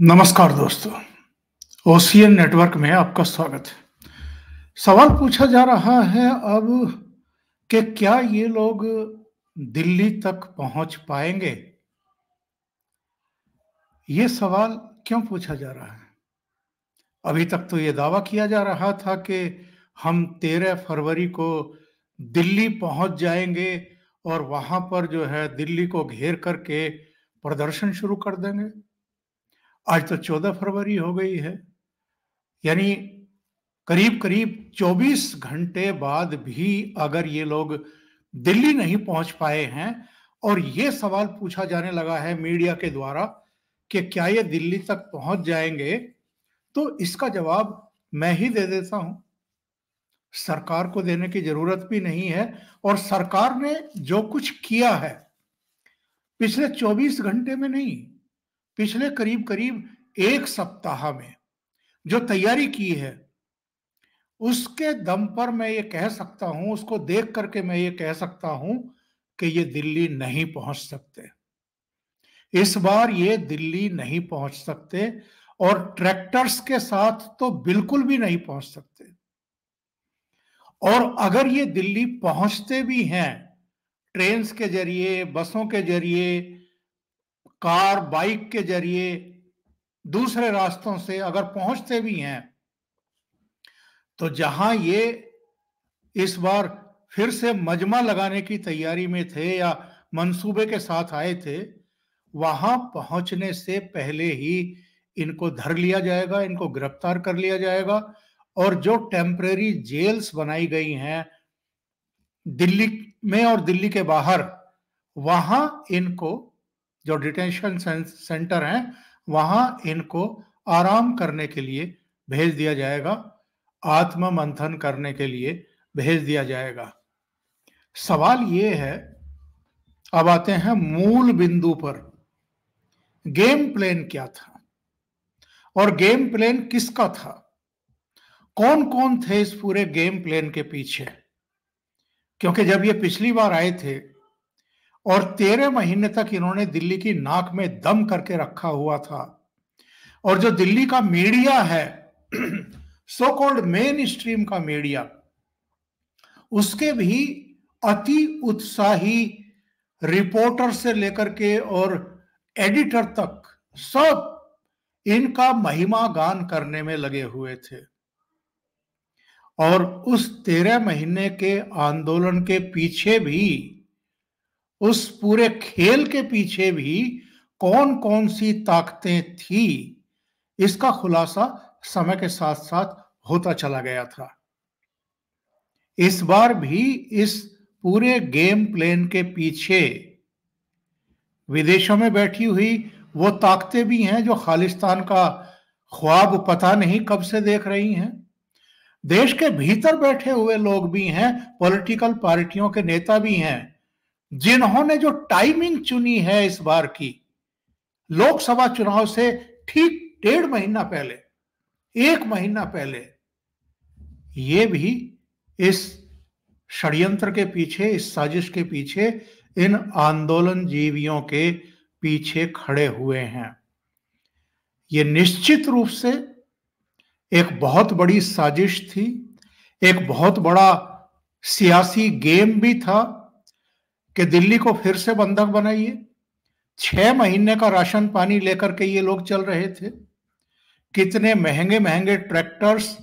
नमस्कार दोस्तों OCN network में आपका स्वागत है सवाल पूछा जा रहा है अब कि क्या ये लोग दिल्ली तक पहुंच पाएंगे ये सवाल क्यों पूछा जा रहा है अभी तक तो ये दावा किया जा रहा था कि हम 13 फरवरी को दिल्ली पहुंच जाएंगे और वहां पर जो है दिल्ली को घेर करके प्रदर्शन शुरू कर देंगे आज तो 14 फरवरी हो गई है यानी करीब करीब 24 घंटे बाद भी अगर ये लोग दिल्ली नहीं पहुंच पाए हैं और ये सवाल पूछा जाने लगा है मीडिया के द्वारा कि क्या ये दिल्ली तक पहुंच जाएंगे तो इसका जवाब मैं ही दे देता हूं सरकार को देने की जरूरत भी नहीं है और सरकार ने जो कुछ किया है पिछले 24 घंटे में नहीं पिछले करीब करीब एक सप्ताह में जो तैयारी की है उसके दम पर मैं ये कह सकता हूं उसको देख करके मैं ये कह सकता हूं कि ये दिल्ली नहीं पहुंच सकते इस बार ये दिल्ली नहीं पहुंच सकते और ट्रैक्टर्स के साथ तो बिल्कुल भी नहीं पहुंच सकते और अगर ये दिल्ली पहुंचते भी हैं ट्रेन के जरिए बसों के जरिए कार बाइक के जरिए दूसरे रास्तों से अगर पहुंचते भी हैं तो जहां ये इस बार फिर से मजमा लगाने की तैयारी में थे या मंसूबे के साथ आए थे वहां पहुंचने से पहले ही इनको धर लिया जाएगा इनको गिरफ्तार कर लिया जाएगा और जो टेम्परेरी जेल्स बनाई गई हैं दिल्ली में और दिल्ली के बाहर वहां इनको जो डिटेंशन सेंटर हैं वहां इनको आराम करने के लिए भेज दिया जाएगा आत्म मंथन करने के लिए भेज दिया जाएगा सवाल ये है अब आते हैं मूल बिंदु पर गेम प्लेन क्या था और गेम प्लेन किसका था कौन कौन थे इस पूरे गेम प्लेन के पीछे क्योंकि जब ये पिछली बार आए थे और तेरह महीने तक इन्होंने दिल्ली की नाक में दम करके रखा हुआ था और जो दिल्ली का मीडिया है सो कॉल्ड मेन स्ट्रीम का मीडिया उसके भी अति उत्साही रिपोर्टर से लेकर के और एडिटर तक सब इनका महिमा गान करने में लगे हुए थे और उस तेरह महीने के आंदोलन के पीछे भी उस पूरे खेल के पीछे भी कौन कौन सी ताकतें थी इसका खुलासा समय के साथ साथ होता चला गया था इस बार भी इस पूरे गेम प्लेन के पीछे विदेशों में बैठी हुई वो ताकतें भी हैं जो खालिस्तान का ख्वाब पता नहीं कब से देख रही हैं देश के भीतर बैठे हुए लोग भी हैं पॉलिटिकल पार्टियों के नेता भी हैं जिन्होंने जो टाइमिंग चुनी है इस बार की लोकसभा चुनाव से ठीक डेढ़ महीना पहले एक महीना पहले ये भी इस षड्यंत्र के पीछे इस साजिश के पीछे इन आंदोलन जीवियों के पीछे खड़े हुए हैं ये निश्चित रूप से एक बहुत बड़ी साजिश थी एक बहुत बड़ा सियासी गेम भी था कि दिल्ली को फिर से बंधक बनाइए छह महीने का राशन पानी लेकर के ये लोग चल रहे थे कितने महंगे महंगे ट्रैक्टर्स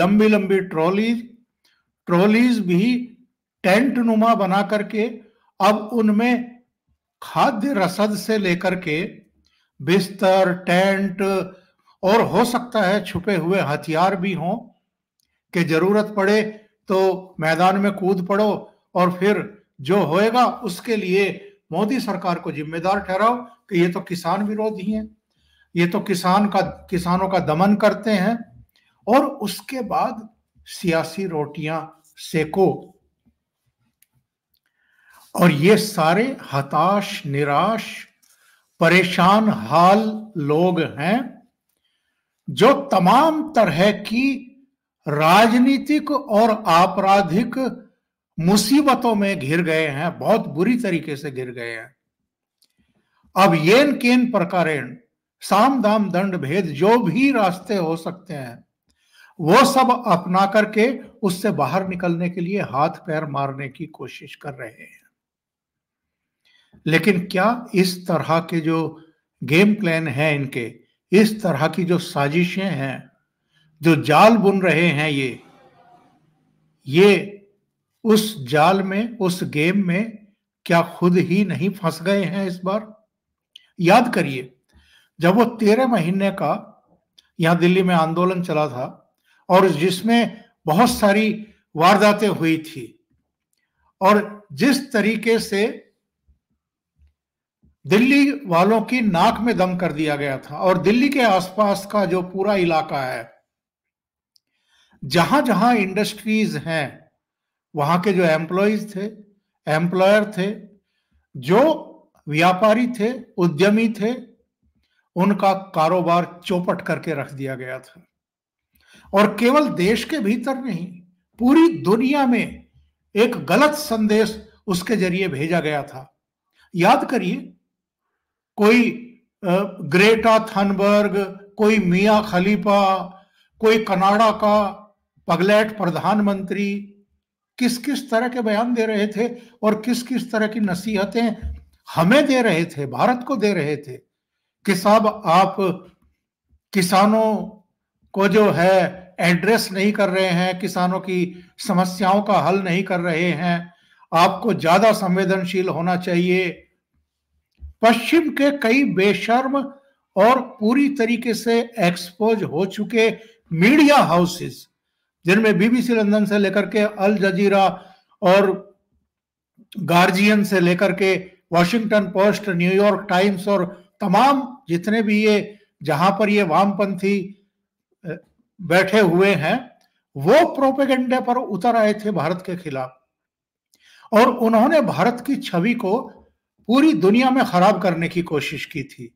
लंबी लंबी ट्रॉलीज ट्रॉलीज भी टेंट नुमा बना करके अब उनमें खाद्य रसद से लेकर के बिस्तर टेंट और हो सकता है छुपे हुए हथियार भी हों कि जरूरत पड़े तो मैदान में कूद पड़ो और फिर जो होएगा उसके लिए मोदी सरकार को जिम्मेदार ठहराओ कि ये तो किसान विरोधी हैं ये तो किसान का किसानों का दमन करते हैं और उसके बाद सियासी रोटियां सेको और ये सारे हताश निराश परेशान हाल लोग हैं जो तमाम तरह की राजनीतिक और आपराधिक मुसीबतों में घिर गए हैं बहुत बुरी तरीके से घिर गए हैं अब येन केन प्रकार साम दाम दंड भेद जो भी रास्ते हो सकते हैं वो सब अपना करके उससे बाहर निकलने के लिए हाथ पैर मारने की कोशिश कर रहे हैं लेकिन क्या इस तरह के जो गेम प्लान है इनके इस तरह की जो साजिशें हैं जो जाल बुन रहे हैं ये ये उस जाल में उस गेम में क्या खुद ही नहीं फंस गए हैं इस बार याद करिए जब वो तेरह महीने का यहां दिल्ली में आंदोलन चला था और जिसमें बहुत सारी वारदातें हुई थी और जिस तरीके से दिल्ली वालों की नाक में दम कर दिया गया था और दिल्ली के आसपास का जो पूरा इलाका है जहां जहां इंडस्ट्रीज हैं वहां के जो एम्प्लॉयज थे एम्प्लॉयर थे जो व्यापारी थे उद्यमी थे उनका कारोबार चौपट करके रख दिया गया था और केवल देश के भीतर नहीं पूरी दुनिया में एक गलत संदेश उसके जरिए भेजा गया था याद करिए कोई ग्रेटा थनबर्ग कोई मिया खलीफा कोई कनाडा का पगलेट प्रधानमंत्री किस किस तरह के बयान दे रहे थे और किस किस तरह की नसीहतें हमें दे रहे थे भारत को दे रहे थे कि साहब आप किसानों को जो है एड्रेस नहीं कर रहे हैं किसानों की समस्याओं का हल नहीं कर रहे हैं आपको ज्यादा संवेदनशील होना चाहिए पश्चिम के कई बेशर्म और पूरी तरीके से एक्सपोज हो चुके मीडिया हाउसेस जिनमें बीबीसी लंदन से लेकर के अल जजीरा और गार्जियन से लेकर के वॉशिंगटन पोस्ट न्यूयॉर्क टाइम्स और तमाम जितने भी ये जहां पर ये वामपंथी बैठे हुए हैं वो प्रोपेगेंडे पर उतर आए थे भारत के खिलाफ और उन्होंने भारत की छवि को पूरी दुनिया में खराब करने की कोशिश की थी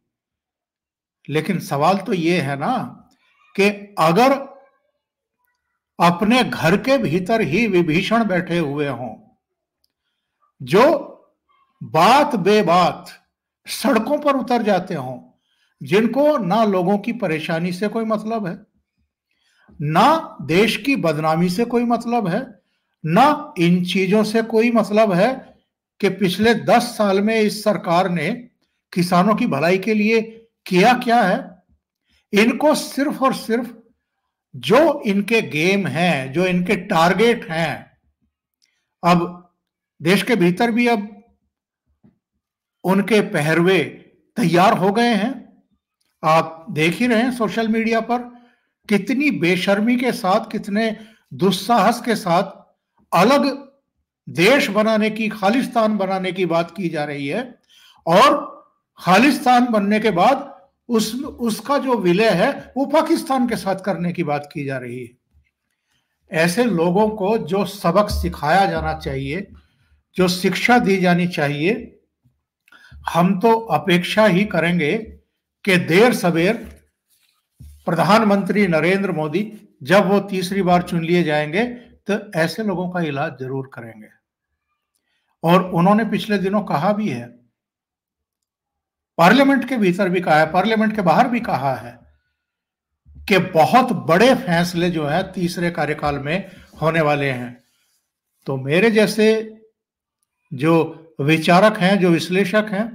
लेकिन सवाल तो ये है ना कि अगर अपने घर के भीतर ही विभीषण बैठे हुए हों जो बात बेबात सड़कों पर उतर जाते हों जिनको ना लोगों की परेशानी से कोई मतलब है ना देश की बदनामी से कोई मतलब है ना इन चीजों से कोई मतलब है कि पिछले दस साल में इस सरकार ने किसानों की भलाई के लिए किया क्या है इनको सिर्फ और सिर्फ जो इनके गेम हैं जो इनके टारगेट हैं अब देश के भीतर भी अब उनके पहरवे तैयार हो गए हैं आप देख ही रहे हैं सोशल मीडिया पर कितनी बेशर्मी के साथ कितने दुस्साहस के साथ अलग देश बनाने की खालिस्तान बनाने की बात की जा रही है और खालिस्तान बनने के बाद उस उसका जो विलय है वो पाकिस्तान के साथ करने की बात की जा रही है ऐसे लोगों को जो सबक सिखाया जाना चाहिए जो शिक्षा दी जानी चाहिए हम तो अपेक्षा ही करेंगे कि देर सवेर प्रधानमंत्री नरेंद्र मोदी जब वो तीसरी बार चुन लिए जाएंगे तो ऐसे लोगों का इलाज जरूर करेंगे और उन्होंने पिछले दिनों कहा भी है पार्लियामेंट के भीतर भी कहा है पार्लियामेंट के बाहर भी कहा है कि बहुत बड़े फैसले जो है तीसरे कार्यकाल में होने वाले हैं तो मेरे जैसे जो विचारक हैं जो विश्लेषक हैं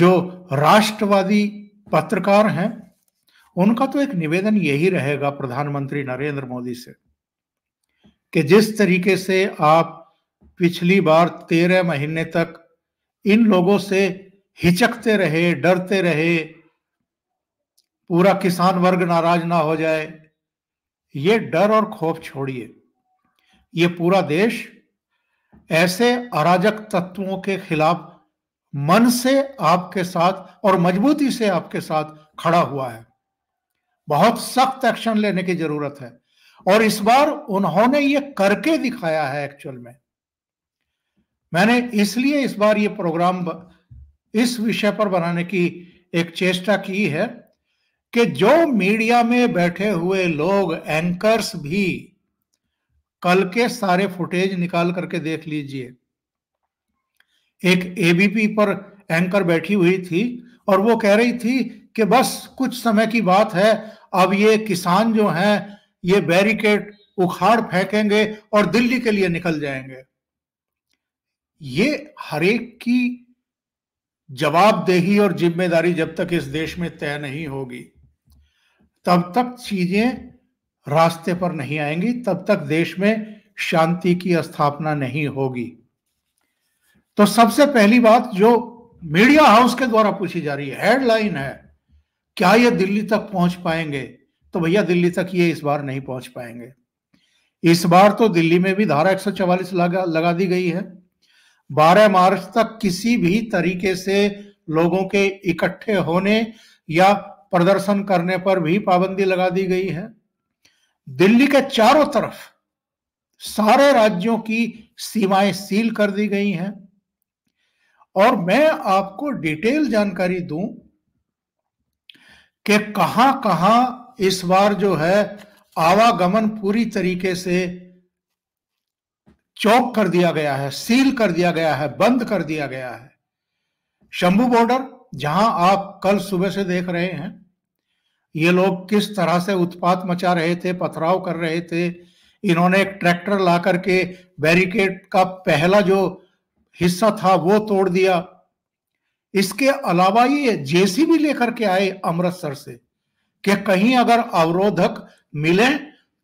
जो राष्ट्रवादी पत्रकार हैं उनका तो एक निवेदन यही रहेगा प्रधानमंत्री नरेंद्र मोदी से कि जिस तरीके से आप पिछली बार तेरह महीने तक इन लोगों से हिचकते रहे डरते रहे पूरा किसान वर्ग नाराज ना हो जाए ये डर और खौफ छोड़िए ये पूरा देश ऐसे अराजक तत्वों के खिलाफ मन से आपके साथ और मजबूती से आपके साथ खड़ा हुआ है बहुत सख्त एक्शन लेने की जरूरत है और इस बार उन्होंने ये करके दिखाया है एक्चुअल में मैंने इसलिए इस बार ये प्रोग्राम इस विषय पर बनाने की एक चेष्टा की है कि जो मीडिया में बैठे हुए लोग एंकर्स भी कल के सारे फुटेज निकाल करके देख लीजिए एक एबीपी पर एंकर बैठी हुई थी और वो कह रही थी कि बस कुछ समय की बात है अब ये किसान जो हैं ये बैरिकेड उखाड़ फेंकेंगे और दिल्ली के लिए निकल जाएंगे ये हरेक की जवाबदेही और जिम्मेदारी जब तक इस देश में तय नहीं होगी तब तक चीजें रास्ते पर नहीं आएंगी तब तक देश में शांति की स्थापना नहीं होगी तो सबसे पहली बात जो मीडिया हाउस के द्वारा पूछी जा रही है हेडलाइन है क्या ये दिल्ली तक पहुंच पाएंगे तो भैया दिल्ली तक ये इस बार नहीं पहुंच पाएंगे इस बार तो दिल्ली में भी धारा एक लगा लगा दी गई है 12 मार्च तक किसी भी तरीके से लोगों के इकट्ठे होने या प्रदर्शन करने पर भी पाबंदी लगा दी गई है दिल्ली के चारों तरफ सारे राज्यों की सीमाएं सील कर दी गई हैं और मैं आपको डिटेल जानकारी दूं कि कहां कहां इस बार जो है आवागमन पूरी तरीके से चौक कर दिया गया है सील कर दिया गया है बंद कर दिया गया है शंभू बॉर्डर जहां आप कल सुबह से देख रहे हैं ये लोग किस तरह से उत्पात मचा रहे थे पथराव कर रहे थे इन्होंने एक ट्रैक्टर ला करके बैरिकेड का पहला जो हिस्सा था वो तोड़ दिया इसके अलावा ये जेसीबी लेकर के आए अमृतसर से कि कहीं अगर अवरोधक मिले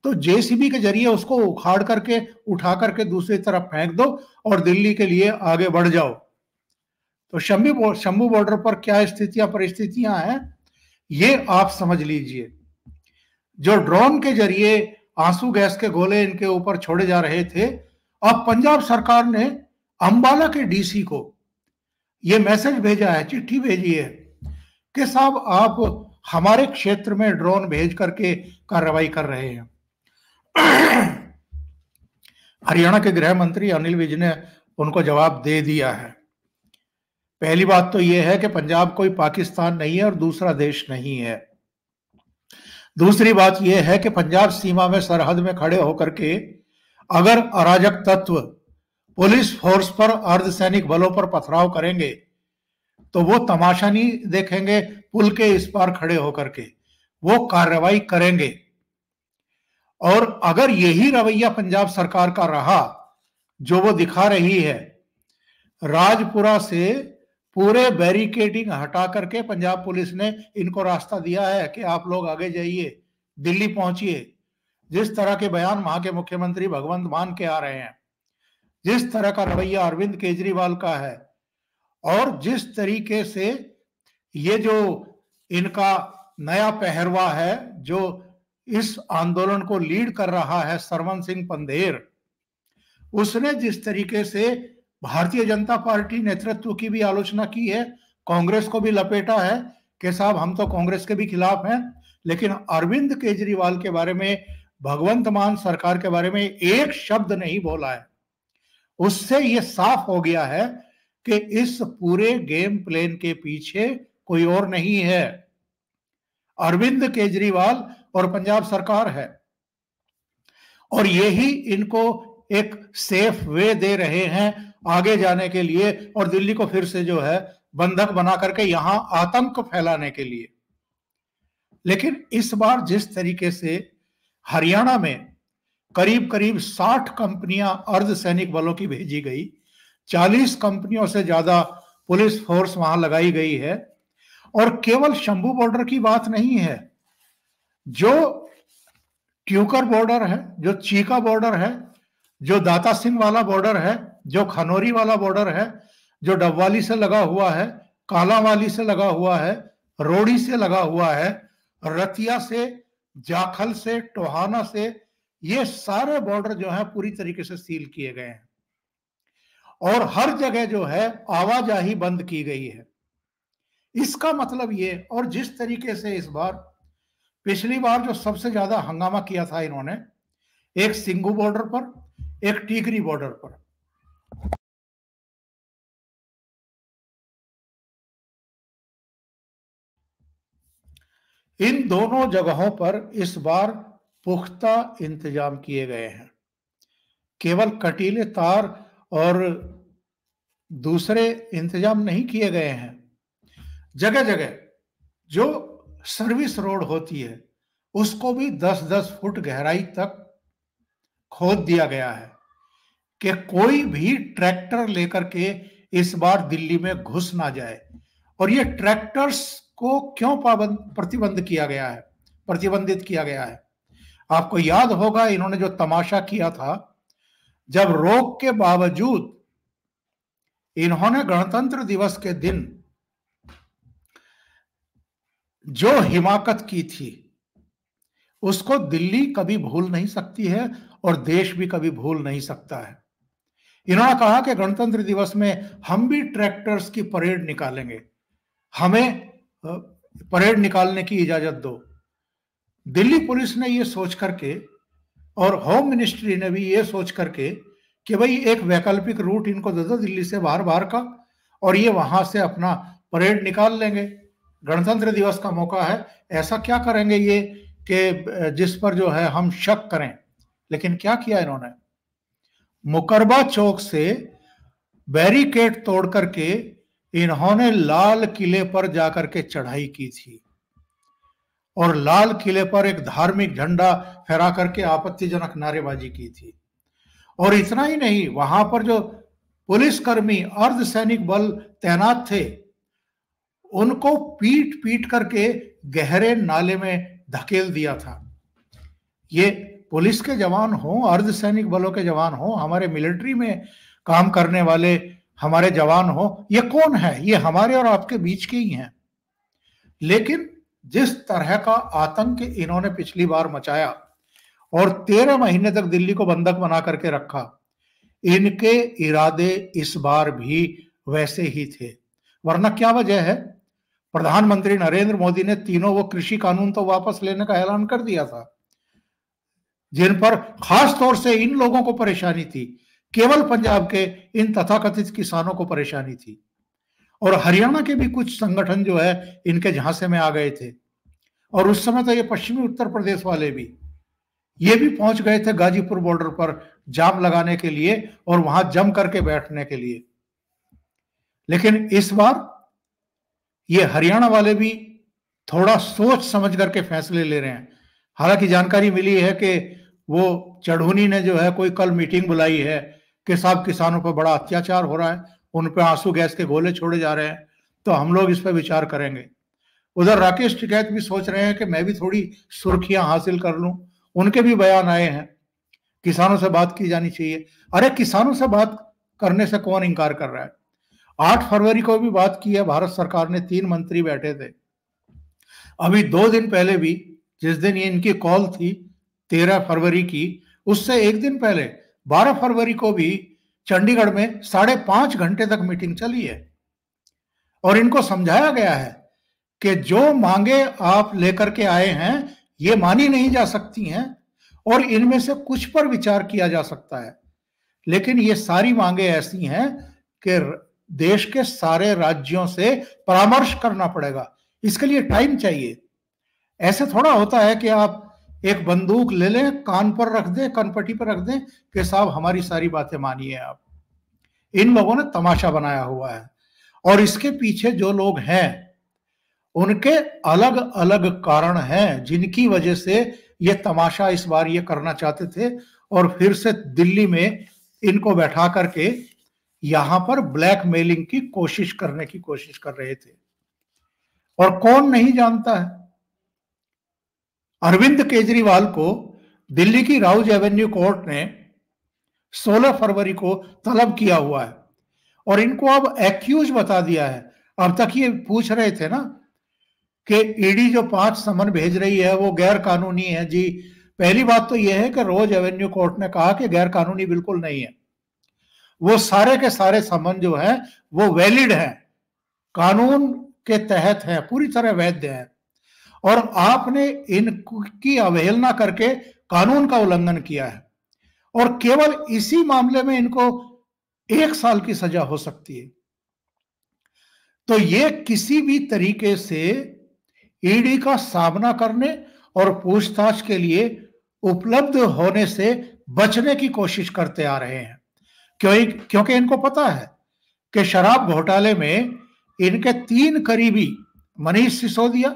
तो जेसीबी के जरिए उसको उखाड़ करके उठा करके दूसरी तरफ फेंक दो और दिल्ली के लिए आगे बढ़ जाओ तो शम्बी शंभू बॉर्डर पर क्या स्थितियां परिस्थितियां हैं ये आप समझ लीजिए जो ड्रोन के जरिए आंसू गैस के गोले इनके ऊपर छोड़े जा रहे थे अब पंजाब सरकार ने अंबाला के डीसी को ये मैसेज भेजा है चिट्ठी भेजी है कि साहब आप हमारे क्षेत्र में ड्रोन भेज करके कार्रवाई कर रहे हैं हरियाणा के गृह मंत्री अनिल विज ने उनको जवाब दे दिया है पहली बात तो यह है कि पंजाब कोई पाकिस्तान नहीं है और दूसरा देश नहीं है दूसरी बात यह है कि पंजाब सीमा में सरहद में खड़े होकर के अगर अराजक तत्व पुलिस फोर्स पर अर्धसैनिक बलों पर पथराव करेंगे तो वो तमाशा नहीं देखेंगे पुल के इस पार खड़े होकर के वो कार्रवाई करेंगे और अगर यही रवैया पंजाब सरकार का रहा जो वो दिखा रही है राजपुरा से पूरे बैरिकेडिंग हटा करके पंजाब पुलिस ने इनको रास्ता दिया है कि आप लोग आगे जाइए दिल्ली पहुंचिए जिस तरह के बयान वहां के मुख्यमंत्री भगवंत मान के आ रहे हैं जिस तरह का रवैया अरविंद केजरीवाल का है और जिस तरीके से ये जो इनका नया पहरवा है जो इस आंदोलन को लीड कर रहा है सरवन सिंह पंधेर उसने जिस तरीके से भारतीय जनता पार्टी नेतृत्व की भी आलोचना की है कांग्रेस को भी लपेटा है कि साहब हम तो कांग्रेस के भी खिलाफ हैं लेकिन अरविंद केजरीवाल के बारे में भगवंत मान सरकार के बारे में एक शब्द नहीं बोला है उससे ये साफ हो गया है कि इस पूरे गेम प्लेन के पीछे कोई और नहीं है अरविंद केजरीवाल और पंजाब सरकार है और यही इनको एक सेफ वे दे रहे हैं आगे जाने के लिए और दिल्ली को फिर से जो है बंधक बना करके यहां आतंक फैलाने के लिए लेकिन इस बार जिस तरीके से हरियाणा में करीब करीब 60 कंपनियां अर्ध सैनिक बलों की भेजी गई 40 कंपनियों से ज्यादा पुलिस फोर्स वहां लगाई गई है और केवल शंभू बॉर्डर की बात नहीं है जो ट्यूकर बॉर्डर है जो चीका बॉर्डर है जो दाता सिंह वाला बॉर्डर है जो खनौरी वाला बॉर्डर है जो डबवाली से लगा हुआ है कालावाली से लगा हुआ है रोड़ी से लगा हुआ है रतिया से जाखल से टोहाना से ये सारे बॉर्डर जो है पूरी तरीके से सील किए गए हैं और हर जगह जो है आवाजाही बंद की गई है इसका मतलब ये और जिस तरीके से इस बार पिछली बार जो सबसे ज्यादा हंगामा किया था इन्होंने एक सिंगू बॉर्डर पर एक टीकरी बॉर्डर पर इन दोनों जगहों पर इस बार पुख्ता इंतजाम किए गए हैं केवल कटीले तार और दूसरे इंतजाम नहीं किए गए हैं जगह जगह जो सर्विस रोड होती है उसको भी 10-10 फुट गहराई तक खोद दिया गया है कि कोई भी ट्रैक्टर लेकर के इस बार दिल्ली में घुस ना जाए और ये ट्रैक्टर्स को क्यों पाबंद प्रतिबंध किया गया है प्रतिबंधित किया गया है आपको याद होगा इन्होंने जो तमाशा किया था जब रोक के बावजूद इन्होंने गणतंत्र दिवस के दिन जो हिमाकत की थी उसको दिल्ली कभी भूल नहीं सकती है और देश भी कभी भूल नहीं सकता है इन्होंने कहा कि गणतंत्र दिवस में हम भी ट्रैक्टर्स की परेड निकालेंगे हमें परेड निकालने की इजाजत दो दिल्ली पुलिस ने यह सोच करके और होम मिनिस्ट्री ने भी ये सोच करके कि भाई एक वैकल्पिक रूट इनको दे दो दिल्ली से बाहर बाहर का और ये वहां से अपना परेड निकाल लेंगे गणतंत्र दिवस का मौका है ऐसा क्या करेंगे ये कि जिस पर जो है हम शक करें लेकिन क्या किया इन्होंने मुकरबा चौक से बैरिकेड तोड़ करके इन्होंने लाल किले पर जाकर के चढ़ाई की थी और लाल किले पर एक धार्मिक झंडा फहरा करके आपत्तिजनक नारेबाजी की थी और इतना ही नहीं वहां पर जो पुलिसकर्मी अर्धसैनिक बल तैनात थे उनको पीट पीट करके गहरे नाले में धकेल दिया था ये पुलिस के जवान हो अर्धसैनिक बलों के जवान हो हमारे मिलिट्री में काम करने वाले हमारे जवान हो ये कौन है ये हमारे और आपके बीच के ही हैं लेकिन जिस तरह का आतंक इन्होंने पिछली बार मचाया और तेरह महीने तक दिल्ली को बंधक बना करके रखा इनके इरादे इस बार भी वैसे ही थे वरना क्या वजह है प्रधानमंत्री नरेंद्र मोदी ने तीनों वो कृषि कानून तो वापस लेने का ऐलान कर दिया था जिन पर खास तौर से इन लोगों को परेशानी थी केवल पंजाब के इन तथाकथित किसानों को परेशानी थी और हरियाणा के भी कुछ संगठन जो है इनके झांसे में आ गए थे और उस समय तो ये पश्चिमी उत्तर प्रदेश वाले भी ये भी पहुंच गए थे गाजीपुर बॉर्डर पर जाम लगाने के लिए और वहां जम करके बैठने के लिए लेकिन इस बार ये हरियाणा वाले भी थोड़ा सोच समझ करके फैसले ले रहे हैं हालांकि जानकारी मिली है कि वो चढ़ूनी ने जो है कोई कल मीटिंग बुलाई है कि साहब किसानों पर बड़ा अत्याचार हो रहा है उन पर आंसू गैस के गोले छोड़े जा रहे हैं तो हम लोग इस पर विचार करेंगे उधर राकेश टिकैत भी सोच रहे हैं कि मैं भी थोड़ी सुर्खियां हासिल कर लूं उनके भी बयान आए हैं किसानों से बात की जानी चाहिए अरे किसानों से बात करने से कौन इनकार कर रहा है आठ फरवरी को भी बात की है भारत सरकार ने तीन मंत्री बैठे थे अभी दो दिन पहले भी जिस दिन ये इनकी कॉल थी तेरह फरवरी की उससे एक दिन पहले बारह फरवरी को भी चंडीगढ़ में साढ़े पांच घंटे तक मीटिंग चली है और इनको समझाया गया है कि जो मांगे आप लेकर के आए हैं ये मानी नहीं जा सकती हैं और इनमें से कुछ पर विचार किया जा सकता है लेकिन ये सारी मांगे ऐसी हैं कि देश के सारे राज्यों से परामर्श करना पड़ेगा इसके लिए टाइम चाहिए ऐसे थोड़ा होता है कि आप एक बंदूक ले लें कान पर रख दें कनपट्टी पर रख दें कि साहब हमारी सारी बातें मानिए आप इन लोगों ने तमाशा बनाया हुआ है और इसके पीछे जो लोग हैं उनके अलग अलग कारण हैं जिनकी वजह से ये तमाशा इस बार ये करना चाहते थे और फिर से दिल्ली में इनको बैठा करके यहां पर ब्लैकमेलिंग की कोशिश करने की कोशिश कर रहे थे और कौन नहीं जानता है अरविंद केजरीवाल को दिल्ली की राउज एवेन्यू कोर्ट ने 16 फरवरी को तलब किया हुआ है और इनको अब एक्यूज बता दिया है अब तक ये पूछ रहे थे ना कि ईडी जो पांच समन भेज रही है वो गैर कानूनी है जी पहली बात तो यह है कि रोज एवेन्यू कोर्ट ने कहा कि गैर कानूनी बिल्कुल नहीं है वो सारे के सारे संबंध जो है वो वैलिड है कानून के तहत है पूरी तरह वैध है और आपने इनकी अवहेलना करके कानून का उल्लंघन किया है और केवल इसी मामले में इनको एक साल की सजा हो सकती है तो ये किसी भी तरीके से ईडी e का सामना करने और पूछताछ के लिए उपलब्ध होने से बचने की कोशिश करते आ रहे हैं क्यों क्योंकि इनको पता है कि शराब घोटाले में इनके तीन करीबी मनीष सिसोदिया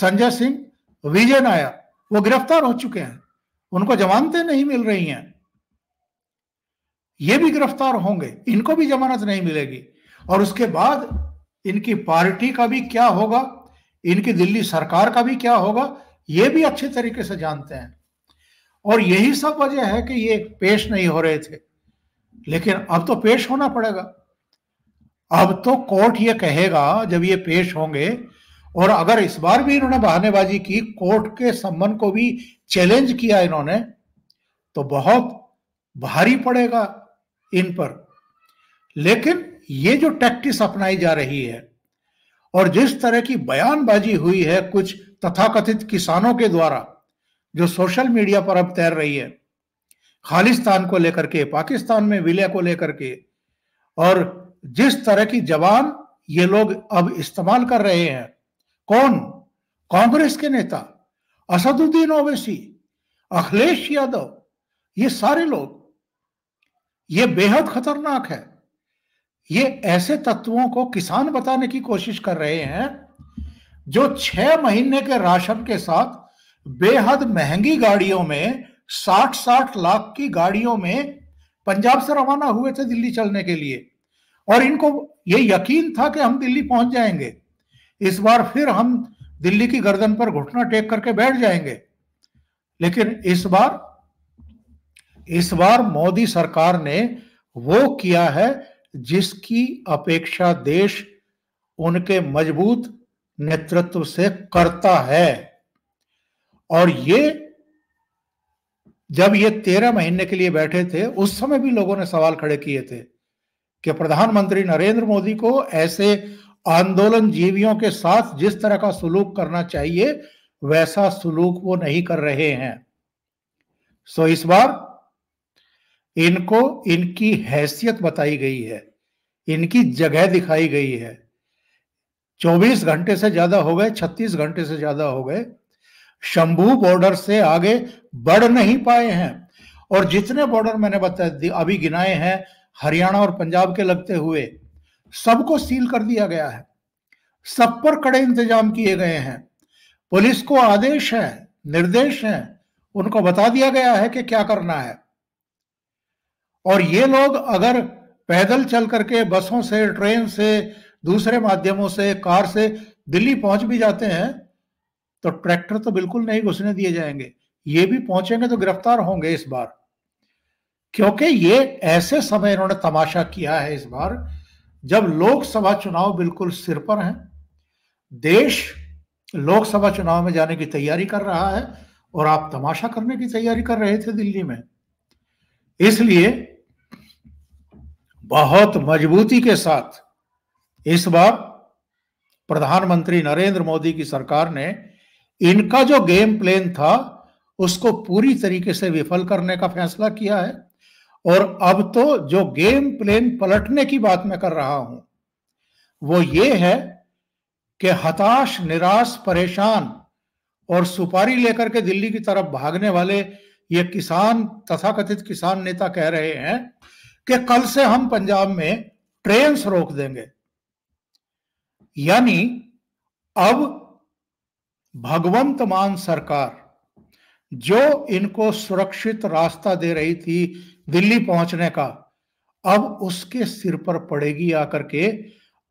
संजय सिंह विजय नायर वो गिरफ्तार हो चुके हैं उनको जमानतें नहीं मिल रही हैं ये भी गिरफ्तार होंगे इनको भी जमानत नहीं मिलेगी और उसके बाद इनकी पार्टी का भी क्या होगा इनकी दिल्ली सरकार का भी क्या होगा ये भी अच्छे तरीके से जानते हैं और यही सब वजह है कि ये पेश नहीं हो रहे थे लेकिन अब तो पेश होना पड़ेगा अब तो कोर्ट ये कहेगा जब ये पेश होंगे और अगर इस बार भी इन्होंने बहानेबाजी की कोर्ट के सम्मन को भी चैलेंज किया इन्होंने तो बहुत भारी पड़ेगा इन पर लेकिन ये जो टैक्टिस अपनाई जा रही है और जिस तरह की बयानबाजी हुई है कुछ तथाकथित किसानों के द्वारा जो सोशल मीडिया पर अब तैर रही है खालिस्तान को लेकर के पाकिस्तान में विलय को लेकर के और जिस तरह की जवान ये लोग अब इस्तेमाल कर रहे हैं कौन कांग्रेस के नेता असदुद्दीन ओवैसी अखिलेश यादव ये सारे लोग ये बेहद खतरनाक है ये ऐसे तत्वों को किसान बताने की कोशिश कर रहे हैं जो छह महीने के राशन के साथ बेहद महंगी गाड़ियों में साठ साठ लाख की गाड़ियों में पंजाब से रवाना हुए थे दिल्ली चलने के लिए और इनको ये यकीन था कि हम दिल्ली पहुंच जाएंगे इस बार फिर हम दिल्ली की गर्दन पर घुटना टेक करके बैठ जाएंगे लेकिन इस बार इस बार मोदी सरकार ने वो किया है जिसकी अपेक्षा देश उनके मजबूत नेतृत्व से करता है और ये जब ये तेरह महीने के लिए बैठे थे उस समय भी लोगों ने सवाल खड़े किए थे कि प्रधानमंत्री नरेंद्र मोदी को ऐसे आंदोलन जीवियों के साथ जिस तरह का सुलूक करना चाहिए वैसा सुलूक वो नहीं कर रहे हैं सो इस बार इनको इनकी हैसियत बताई गई है इनकी जगह दिखाई गई है 24 घंटे से ज्यादा हो गए 36 घंटे से ज्यादा हो गए शंभू बॉर्डर से आगे बढ़ नहीं पाए हैं और जितने बॉर्डर मैंने बताया अभी गिनाए हैं हरियाणा और पंजाब के लगते हुए सबको सील कर दिया गया है सब पर कड़े इंतजाम किए गए हैं पुलिस को आदेश है निर्देश है उनको बता दिया गया है कि क्या करना है और ये लोग अगर पैदल चल करके बसों से ट्रेन से दूसरे माध्यमों से कार से दिल्ली पहुंच भी जाते हैं तो ट्रैक्टर तो बिल्कुल नहीं घुसने दिए जाएंगे ये भी पहुंचेंगे तो गिरफ्तार होंगे इस बार क्योंकि ये ऐसे समय इन्होंने तमाशा किया है इस बार जब लोकसभा चुनाव बिल्कुल सिर पर है देश लोकसभा चुनाव में जाने की तैयारी कर रहा है और आप तमाशा करने की तैयारी कर रहे थे दिल्ली में इसलिए बहुत मजबूती के साथ इस बार प्रधानमंत्री नरेंद्र मोदी की सरकार ने इनका जो गेम प्लान था उसको पूरी तरीके से विफल करने का फैसला किया है और अब तो जो गेम प्लेन पलटने की बात मैं कर रहा हूं वो ये है कि हताश निराश परेशान और सुपारी लेकर के दिल्ली की तरफ भागने वाले ये किसान तथाकथित किसान नेता कह रहे हैं कि कल से हम पंजाब में ट्रेन रोक देंगे यानी अब भगवंत मान सरकार जो इनको सुरक्षित रास्ता दे रही थी दिल्ली पहुंचने का अब उसके सिर पर पड़ेगी आकर के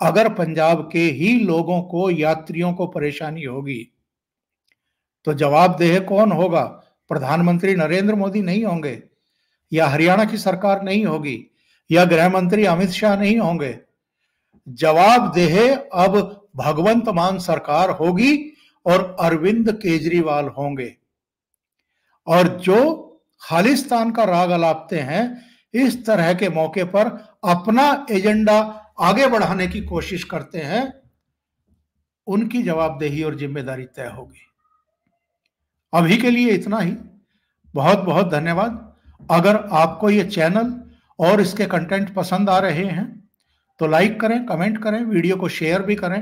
अगर पंजाब के ही लोगों को यात्रियों को परेशानी होगी तो जवाबदेह कौन होगा प्रधानमंत्री नरेंद्र मोदी नहीं होंगे या हरियाणा की सरकार नहीं होगी या गृह मंत्री अमित शाह नहीं होंगे जवाबदेह अब भगवंत मान सरकार होगी और अरविंद केजरीवाल होंगे और जो खालिस्तान का राग अलापते हैं इस तरह के मौके पर अपना एजेंडा आगे बढ़ाने की कोशिश करते हैं उनकी जवाबदेही और जिम्मेदारी तय होगी अभी के लिए इतना ही बहुत बहुत धन्यवाद अगर आपको ये चैनल और इसके कंटेंट पसंद आ रहे हैं तो लाइक करें कमेंट करें वीडियो को शेयर भी करें